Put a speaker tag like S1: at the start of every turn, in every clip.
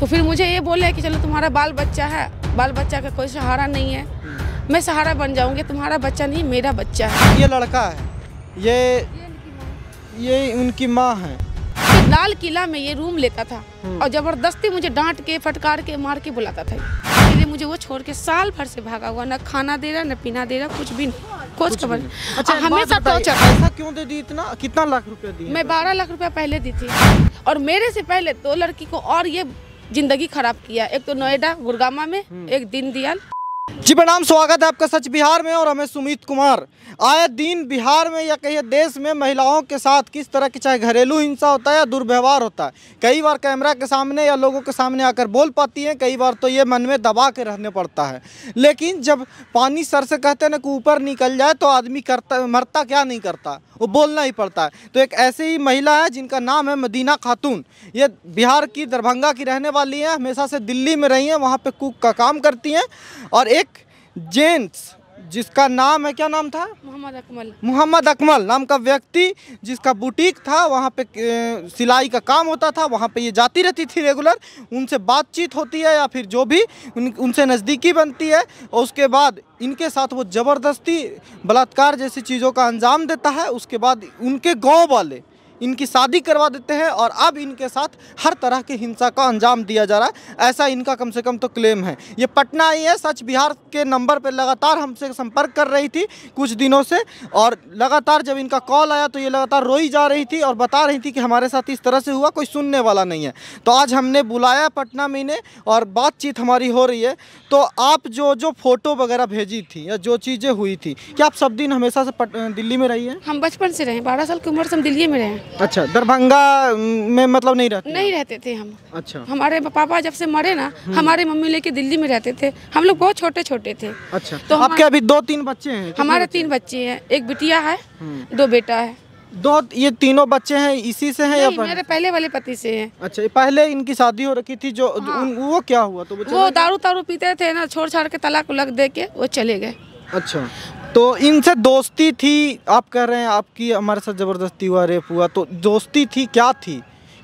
S1: तो फिर मुझे ये बोले कि चलो तुम्हारा बाल बच्चा है बाल बच्चा का कोई सहारा नहीं है मैं सहारा बन जाऊंगी तुम्हारा बच्चा नहीं मेरा बच्चा है ये लड़का है
S2: ये ये उनकी माँ है
S1: लाल किला में ये रूम लेता था हम्म। और ज़बरदस्ती मुझे डांट के फटकार के मार के बुलाता था इसलिए मुझे वो छोड़ के साल भर से भागा हुआ ना खाना दे रहा ना पीना दे रहा कुछ भी नहीं कुछ खबर अच्छा हमेशा टॉर्चर ऐसा क्यों दे दी इतना
S2: कितना लाख रुपया
S1: दी मैं बारह लाख रुपया पहले दी थी और मेरे से पहले दो लड़की को और ये जिंदगी खराब किया एक तो नोएडा गुड़गामा में हम्म। एक दिन दियाल
S2: जी प्रणाम स्वागत है आपका सच बिहार में और हमें सुमित कुमार आए दिन बिहार में या कहिए देश में महिलाओं के साथ किस तरह की चाहे घरेलू हिंसा होता है या दुर्व्यवहार होता है कई बार कैमरा के सामने या लोगों के सामने आकर बोल पाती हैं कई बार तो ये मन में दबा के रहने पड़ता है लेकिन जब पानी सर से कहते हैं ना कि ऊपर निकल जाए तो आदमी करता मरता क्या नहीं करता वो बोलना ही पड़ता है तो एक ऐसी ही महिला है जिनका नाम है मदीना खातून ये बिहार की दरभंगा की रहने वाली है हमेशा से दिल्ली में रही हैं वहाँ पर कुक का काम करती हैं और एक जेंट्स जिसका नाम है क्या नाम था
S1: मोहम्मद अकमल
S2: मोहम्मद अकमल नाम का व्यक्ति जिसका बुटीक था वहाँ पे सिलाई का काम होता था वहाँ पे ये जाती रहती थी रेगुलर उनसे बातचीत होती है या फिर जो भी उन, उनसे नज़दीकी बनती है और उसके बाद इनके साथ वो ज़बरदस्ती बलात्कार जैसी चीज़ों का अंजाम देता है उसके बाद उनके गाँव वाले इनकी शादी करवा देते हैं और अब इनके साथ हर तरह की हिंसा का अंजाम दिया जा रहा है ऐसा इनका कम से कम तो क्लेम है ये पटना ही है सच बिहार के नंबर पर लगातार हमसे संपर्क कर रही थी कुछ दिनों से और लगातार जब इनका कॉल आया तो ये लगातार रोई जा रही थी और बता रही थी कि हमारे साथ इस तरह से हुआ कोई सुनने वाला नहीं है तो आज हमने बुलाया पटना में इन्हें और बातचीत हमारी हो रही है तो आप जो जो फ़ोटो वगैरह भेजी थी या जो चीज़ें हुई थी क्या आप सब दिन हमेशा से दिल्ली में रही हैं
S1: हम बचपन से रहे बारह साल की उम्र से हम दिल्ली में रहे
S2: अच्छा दरभंगा में मतलब नहीं रहते
S1: नहीं रहते थे हम
S2: अच्छा हमारे
S1: पापा जब से मरे ना हम्म। हमारे मम्मी लेके दिल्ली में रहते थे हम लोग बहुत छोटे छोटे थे
S2: अच्छा तो आपके अभी दो तीन बच्चे हैं हमारे
S1: तीन बच्चे हैं एक बिटिया है हम्म। दो बेटा है दो
S2: ये तीनों बच्चे हैं इसी से हैं या पर... मेरे
S1: पहले वाले पति से हैं
S2: अच्छा पहले इनकी शादी हो रखी थी जो हाँ। वो क्या हुआ तो
S1: वो दारू तारू पीते थे ना छोड़ छाड़ के तलाक उलक दे के वो चले गए
S2: अच्छा तो इनसे दोस्ती थी आप कह रहे हैं आपकी हमारे साथ ज़बरदस्ती हुआ रेप हुआ तो दोस्ती थी क्या थी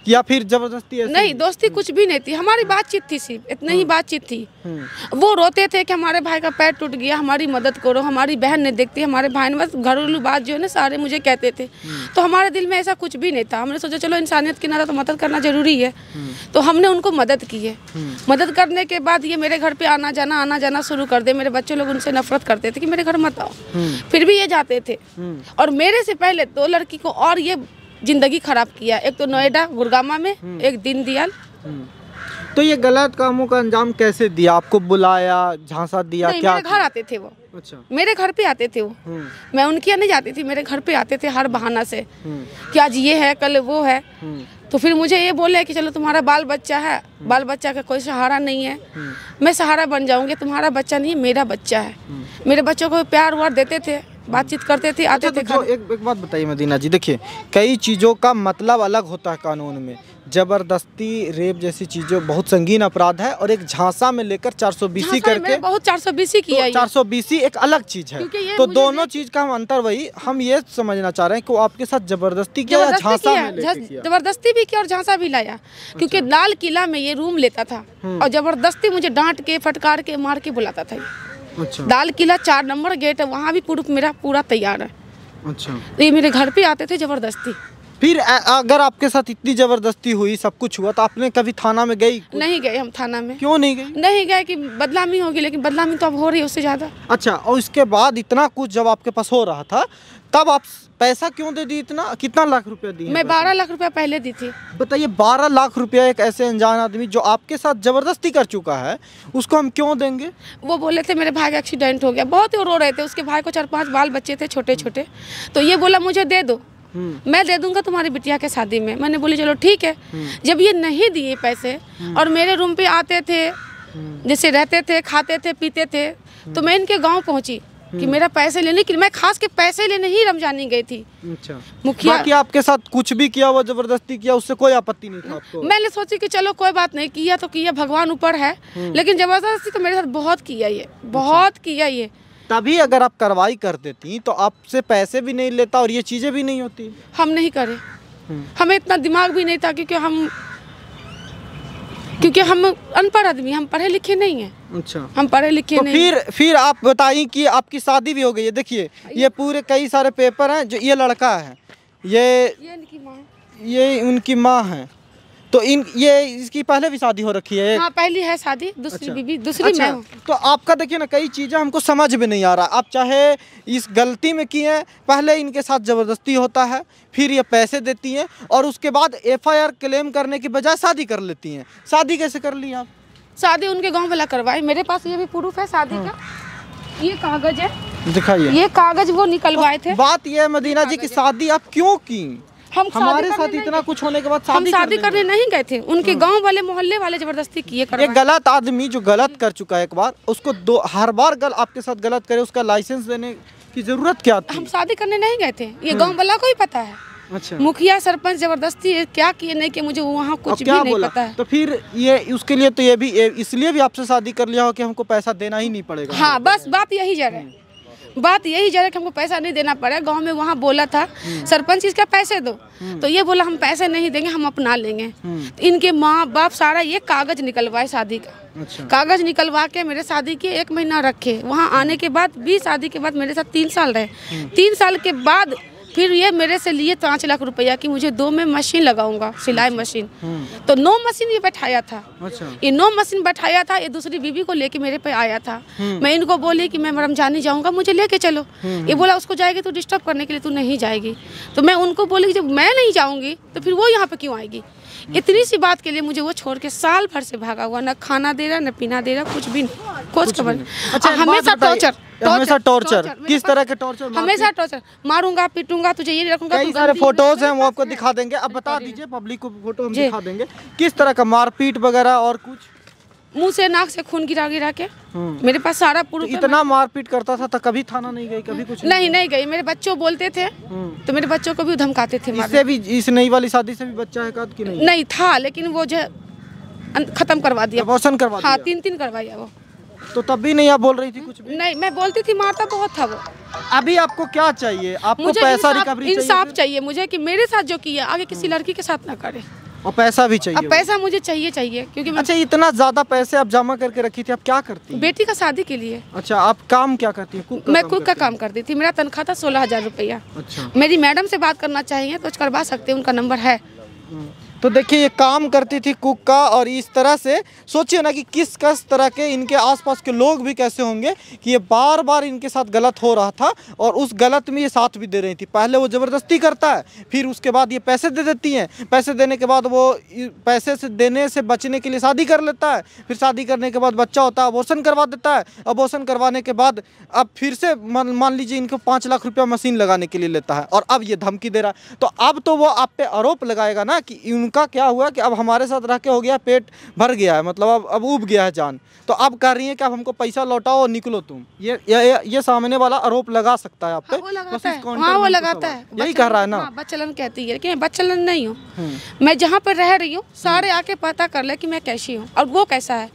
S2: या फिर जबरदस्ती
S1: नहीं दोस्ती कुछ भी नहीं थी हमारी हाँ। बातचीत थी सिर्फ इतनी ही हाँ। बातचीत थी हाँ। वो रोते थे कि हमारे भाई का पैर टूट गया हमारी मदद करो हमारी बहन नहीं देखती हमारे भाई ने बस घरेलू बात जो है ना सारे मुझे कहते थे तो हमारे दिल में ऐसा कुछ भी नहीं था हमने सोचा चलो इंसानियत के नाता तो मदद करना जरूरी है तो हमने उनको मदद की है मदद करने के बाद ये मेरे घर पर आना जाना आना जाना शुरू कर दे मेरे बच्चे लोग उनसे नफरत करते थे कि मेरे घर मत आओ फिर भी ये जाते थे और मेरे से पहले दो लड़की को और ये जिंदगी खराब किया एक तो नोएडा गुरगामा में हम्म। एक दिन दियाल हम्म।
S2: तो ये गलत कामों का अंजाम कैसे दिया आपको बुलाया झांसा दिया नहीं, क्या मेरे घर
S1: आते थे वो अच्छा मेरे घर पे आते थे वो हम्म। मैं उनके यहाँ नहीं जाती थी मेरे घर पे आते थे हर बहाना से कि आज ये है कल वो है तो फिर मुझे ये बोले कि चलो तुम्हारा बाल बच्चा है बाल बच्चा का कोई सहारा नहीं है मैं सहारा बन जाऊंगी तुम्हारा बच्चा नहीं मेरा बच्चा है मेरे बच्चों को प्यार वार देते थे बातचीत करते थे आते अच्छा, तो थे तो एक, एक बात बताइए
S2: मदीना जी देखिए कई चीज़ों का मतलब अलग होता है कानून में जबरदस्ती रेप जैसी चीजें बहुत संगीन अपराध है और एक झांसा में लेकर चार सौ बीसी करके
S1: बहुत चार सौ बीसी तो की
S2: चार सौ बीसी एक अलग चीज है तो दोनों चीज का हम अंतर वही हम ये समझना चाह रहे हैं कि वो आपके साथ जबरदस्ती किया या झांसा जबरदस्ती
S1: भी किया और झांसा भी लाया अच्छा। क्योंकि लाल किला में ये रूम लेता था हम्म। और जबरदस्ती मुझे डांट के फटकार के मार के बुलाता था अच्छा। दाल किला चार नंबर गेट है वहाँ भी ग्रुप मेरा पूरा तैयार है अच्छा तो ये मेरे घर पे आते थे जबरदस्ती
S2: फिर अगर आपके साथ इतनी जबरदस्ती हुई सब कुछ हुआ तो आपने कभी थाना में गई
S1: नहीं गए हम थाना में क्यों नहीं गए नहीं गए कि बदनामी होगी लेकिन बदनामी तो अब हो रही है उससे ज्यादा
S2: अच्छा और इसके बाद इतना कुछ जब आपके पास हो रहा था तब आप पैसा क्यों दे दी इतना कितना लाख रुपया दी मैं बारह
S1: लाख रुपया पहले दी थी
S2: बताइए बारह लाख रुपया एक ऐसे अनजान आदमी जो आपके
S1: साथ जबरदस्ती कर चुका है उसको हम क्यों देंगे वो बोले थे मेरे भाई का एक्सीडेंट हो गया बहुत ही रो रहे थे उसके भाई को चार पांच बाल बच्चे थे छोटे छोटे तो ये बोला मुझे दे दो हम्म। मैं दे दूंगा तुम्हारी बिटिया के शादी में मैंने बोली चलो ठीक है हम्म। जब ये नहीं दिए पैसे हम्म। और मेरे रूम पे आते थे जैसे रहते थे खाते थे पीते थे तो मैं इनके गांव पहुंची कि मेरा पैसे लेने के मैं खास के पैसे लेने ही रमजानी गई थी अच्छा। मुखिया कि
S2: आपके साथ कुछ भी किया वो जबरदस्ती किया उससे कोई आपत्ति नहीं था आपको
S1: मैंने सोची कि चलो कोई बात नहीं किया तो किया भगवान ऊपर है लेकिन जबरदस्ती तो मेरे साथ बहुत किया ये बहुत अच्छा। किया ये
S2: तभी अगर आप कार्रवाई कर देती तो आपसे पैसे भी नहीं लेता और ये चीज़ें भी नहीं होती
S1: हम नहीं करे हम्म। हमें इतना दिमाग भी नहीं था क्योंकि हम क्योंकि हम अनपढ़ आदमी हम पढ़े लिखे नहीं हैं अच्छा हम पढ़े लिखे तो नहीं फिर
S2: फिर आप बताइए कि आपकी शादी भी हो गई है देखिए ये पूरे कई सारे पेपर हैं जो ये लड़का है ये ये माँ ये उनकी माँ है तो इन ये इसकी पहले भी शादी हो रखी है हाँ,
S1: पहली है शादी दूसरी अच्छा। बीबी दूसरी अच्छा, मैं
S2: तो आपका देखिए ना कई चीज़ें हमको समझ भी नहीं आ रहा आप चाहे इस गलती में किए पहले इनके साथ ज़बरदस्ती होता है फिर ये पैसे देती हैं और उसके बाद एफआईआर क्लेम करने की बजाय शादी कर लेती हैं शादी कैसे
S1: कर ली आप शादी उनके गाँव वाला करवाए मेरे पास ये भी प्रूफ है शादी का ये कागज है दिखाइए ये कागज वो निकलवाए थे बात ये है मदीना जी की शादी आप क्यों की हम हमारे साथ इतना कुछ होने के बाद हम शादी करने नहीं गए थे उनके हम्म। गाँव वाले मोहल्ले वाले जबरदस्ती किए ये
S2: गलत आदमी जो गलत कर चुका है एक बार उसको दो हर बार गल आपके साथ गलत करे उसका लाइसेंस देने की जरूरत क्या थी?
S1: हम शादी करने नहीं गए थे ये हम्म। गाँव वाला को ही पता है अच्छा मुखिया सरपंच जबरदस्ती क्या किए नहीं कि मुझे वहाँ कुछ भी नहीं पता है
S2: तो फिर ये उसके लिए तो ये भी इसलिए भी आपसे शादी कर लिया हो कि हमको पैसा देना ही नहीं पड़ेगा
S1: हाँ बस बात यही जा रहा है हम्म। बात यही जा है कि हमको पैसा नहीं देना पड़ा गांव में वहाँ बोला था सरपंच इसका पैसे दो तो ये बोला हम पैसे नहीं देंगे हम अपना लेंगे तो इनके माँ बाप सारा ये कागज निकलवाए शादी का अच्छा। कागज निकलवा के मेरे शादी के एक महीना रखे वहाँ आने के बाद बीस शादी के बाद मेरे साथ तीन साल रहे तीन साल के बाद फिर ये मेरे से लिए पाँच लाख रुपया कि मुझे दो में मशीन लगाऊंगा सिलाई अच्छा। मशीन हम्म। तो नौ मशीन ये बैठाया था अच्छा। ये नौ मशीन बैठाया था ये दूसरी बीबी को लेके मेरे पे आया था हम्म। मैं इनको बोली कि मैं रमजानी जाऊँगा मुझे लेके चलो हम्म। ये बोला उसको जाएगी तो डिस्टर्ब करने के लिए तू नहीं जाएगी तो मैं उनको बोली जब मैं नहीं जाऊँगी तो फिर वो यहाँ पर क्यों आएगी इतनी सी बात के लिए मुझे वो छोड़ के साल भर से भागा हुआ ना खाना दे रहा ना पीना दे रहा कुछ भी नहीं कुछ खबर अच्छा हमेशा टॉर्चर हमेशा
S2: टॉर्चर किस तरह के टॉर्चर हमेशा
S1: टॉर्चर मारूंगा पीटूंगा तुझे ये रखूंगा कई सारे फोटोज
S2: हैं वो आपको दिखा देंगे अब बता दीजिए पब्लिक को फोटो हम दिखा देंगे किस तरह का मारपीट वगैरह और कुछ
S1: मुंह से नाक से खून गिरा गिरा के हाँ। मेरे पास सारा पूरा इतना
S2: मारपीट करता था, था तो कभी थाना नहीं गई कभी कुछ नहीं
S1: नहीं गई मेरे बच्चों बोलते थे हाँ। तो मेरे बच्चों को भी धमकाते थे इससे
S2: भी इस नई वाली शादी से भी बच्चा है कि नहीं नहीं
S1: था लेकिन वो जो खत्म करवा दिया रोशन करवा हाँ तीन तीन करवाया वो
S2: तो तब भी नहीं आप बोल रही थी कुछ
S1: भी? नहीं मैं बोलती थी मारता बहुत था वो
S2: अभी आपको क्या चाहिए आपको पैसा रिकवरी इंसाफ
S1: चाहिए मुझे कि मेरे साथ जो किया आगे किसी लड़की के साथ ना करे
S2: और पैसा भी चाहिए अब
S1: पैसा मुझे चाहिए चाहिए क्योंकि अच्छा
S2: इतना ज्यादा पैसे आप जमा करके रखी थी आप क्या करती है? बेटी
S1: का शादी के लिए
S2: अच्छा आप काम क्या करती है
S1: कुक मैं कुक का काम करती थी मेरा तनख्वाह था सोलह हजार रुपया अच्छा मेरी मैडम से बात करना चाहिए तो करवा सकते उनका नंबर है
S2: हम्म। तो देखिए ये काम करती थी कुक का और इस तरह से सोचिए ना कि किस किस तरह के इनके आसपास के लोग भी कैसे होंगे कि ये बार बार इनके साथ गलत हो रहा था और उस गलत में ये साथ भी दे रही थी पहले वो ज़बरदस्ती करता है फिर उसके बाद ये पैसे दे देती हैं पैसे देने के बाद वो पैसे से देने से बचने के लिए शादी कर लेता है फिर शादी करने के बाद बच्चा होता है अबोर्सन करवा देता है अबोर्सन करवाने के बाद अब फिर से मान लीजिए इनको पाँच लाख रुपया मशीन लगाने के लिए लेता है और अब ये धमकी दे रहा है तो अब तो वो आप पे आरोप लगाएगा ना कि इन उनका क्या हुआ कि अब हमारे साथ रह के हो गया पेट भर गया है मतलब अब अब उब गया है जान तो अब कह रही है कि अब हमको पैसा लौटाओ और निकलो तुम ये ये, ये सामने वाला आरोप लगा सकता है आप पे
S1: हाँ, वो तो लगाता है, हाँ, वो लगाता है यही कह रहा है ना हाँ, बचलन कहती है लेकिन मैं बचलन नहीं हूँ हम्म। मैं जहाँ पर रह रही हूँ हम्म। सारे आके पता कर ले कि मैं कैसी हूँ और वो कैसा है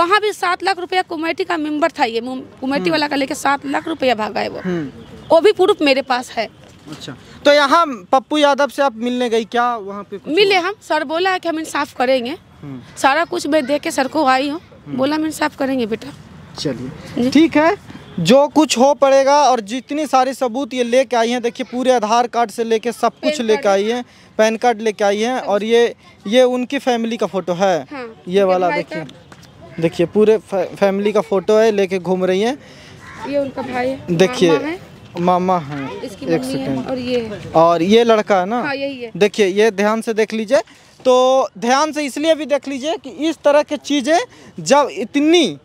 S1: वहाँ भी सात लाख रुपया कमेटी का मेम्बर था ये कमेटी हम्म। वाला का लेके सात लाख रुपया भागा है
S2: वो
S1: वो भी प्रूफ मेरे पास है
S2: अच्छा तो यहाँ पप्पू यादव से आप मिलने गई क्या वहाँ पे मिले
S1: हम सर बोला है कि हम इंसाफ करेंगे हम्म। सारा कुछ मैं देख के सर को आई हूँ हम्म। बोला हम इंसाफ करेंगे बेटा
S2: चलिए ठीक है जो कुछ हो पड़ेगा और जितनी सारी सबूत ये लेके आई हैं देखिए पूरे आधार कार्ड से लेके सब कुछ लेके आई हैं पैन कार्ड लेके आई हैं और ये ये उनकी फैमिली का फ़ोटो है हाँ, ये वाला देखिए देखिए पूरे फैमिली का फ़ोटो है लेके घूम रही हैं
S1: ये उनका भाई है देखिए
S2: मामा हैं एक सेकेंड और ये और ये लड़का है ना हाँ, यही है देखिए ये ध्यान से देख लीजिए तो ध्यान से इसलिए भी देख लीजिए कि इस तरह की चीज़ें जब इतनी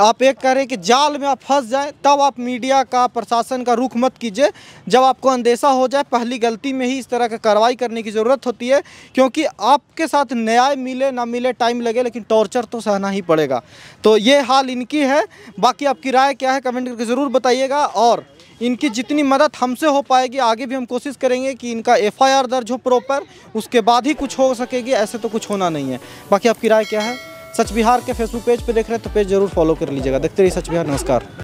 S2: आप एक कह रहे हैं कि जाल में आप फंस जाए तब आप मीडिया का प्रशासन का रुख मत कीजिए जब आपको अंदेशा हो जाए पहली गलती में ही इस तरह का कार्रवाई करने की ज़रूरत होती है क्योंकि आपके साथ न्याय मिले ना मिले टाइम लगे लेकिन टॉर्चर तो सहना ही पड़ेगा तो ये हाल इनकी है बाकी आपकी राय क्या है कमेंट करके ज़रूर बताइएगा और इनकी जितनी मदद हमसे हो पाएगी आगे भी हम कोशिश करेंगे कि इनका एफआईआर दर्ज हो प्रॉपर उसके बाद ही कुछ हो सकेगी ऐसे तो कुछ होना नहीं है बाकी आपकी राय क्या है सच बिहार के फेसबुक पेज पे देख रहे हैं तो पेज जरूर फॉलो कर लीजिएगा देखते रहिए सच बिहार नमस्कार